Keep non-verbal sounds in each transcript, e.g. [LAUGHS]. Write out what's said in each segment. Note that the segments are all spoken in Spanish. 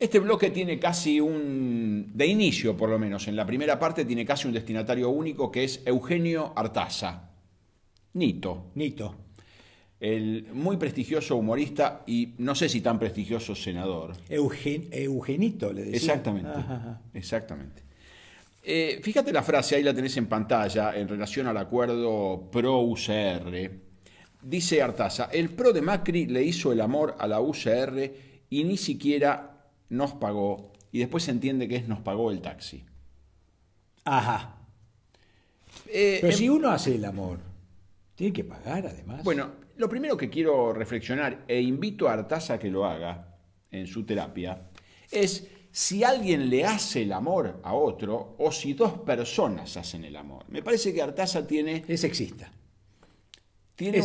Este bloque tiene casi un, de inicio por lo menos, en la primera parte tiene casi un destinatario único que es Eugenio Artaza, Nito. Nito. El muy prestigioso humorista y no sé si tan prestigioso senador. Eugenito, le decía. Exactamente, ah, ah, ah. exactamente. Eh, fíjate la frase, ahí la tenés en pantalla, en relación al acuerdo pro-UCR. Dice Artaza, el pro de Macri le hizo el amor a la UCR y ni siquiera nos pagó, y después se entiende que es nos pagó el taxi. Ajá. Eh, Pero em- si uno hace el amor, tiene que pagar además. Bueno, lo primero que quiero reflexionar, e invito a Artaza a que lo haga en su terapia, es si alguien le hace el amor a otro o si dos personas hacen el amor. Me parece que Artaza tiene... Es sexista tiene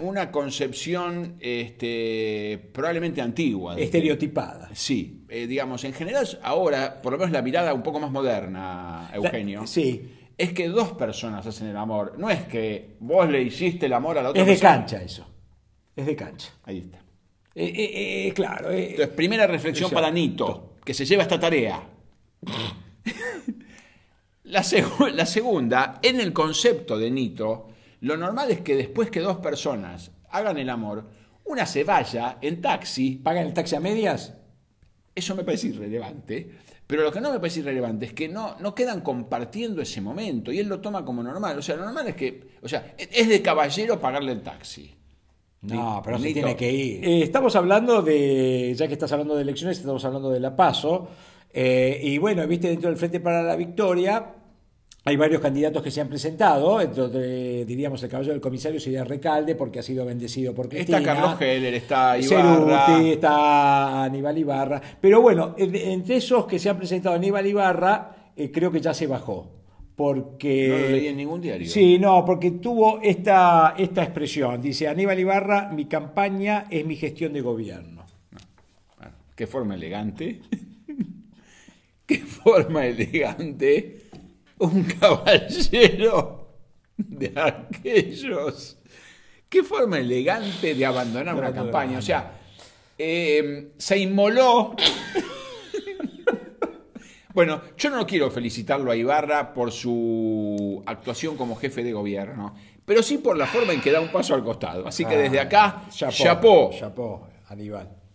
una, concepción este, probablemente antigua. Estereotipada. sí, eh, digamos, en general ahora, por lo menos la mirada un poco más moderna, Eugenio. sí. Es que dos personas hacen el amor, no es que vos le hiciste el amor a la otra persona. Es de cancha eso, es de cancha. Ahí está. Eh, eh, claro. Entonces, primera reflexión para Nito, que se lleva esta tarea. [LAUGHS] la, la segunda, en el concepto de Nito, lo normal es que después que dos personas hagan el amor, una se vaya en taxi. ¿Pagan el taxi a medias? Eso me parece irrelevante. Pero lo que no me parece irrelevante es que no, no quedan compartiendo ese momento y él lo toma como normal. O sea, lo normal es que, o sea, es de caballero pagarle el taxi. No, pero se tiene que ir. Eh, estamos hablando de, ya que estás hablando de elecciones, estamos hablando de la paso. Eh, y bueno, viste, dentro del Frente para la Victoria, hay varios candidatos que se han presentado, eh, diríamos el caballo del comisario sería Recalde porque ha sido bendecido por Cristina. Está Carlos Heller, está Iván, está Aníbal Ibarra. Pero bueno, entre esos que se han presentado Aníbal Ibarra, eh, creo que ya se bajó porque... No lo leí en ningún diario. Sí, no, porque tuvo esta, esta expresión. Dice, Aníbal Ibarra, mi campaña es mi gestión de gobierno. qué forma elegante. [LAUGHS] qué forma elegante un caballero de aquellos. Qué forma elegante de abandonar una campaña. O sea, eh, se inmoló. bueno, yo no quiero felicitarlo a Ibarra por su actuación como jefe de gobierno, pero sí por la forma en que da un paso al costado. Así que ah, desde acá, chapó. Chapó, Aníbal.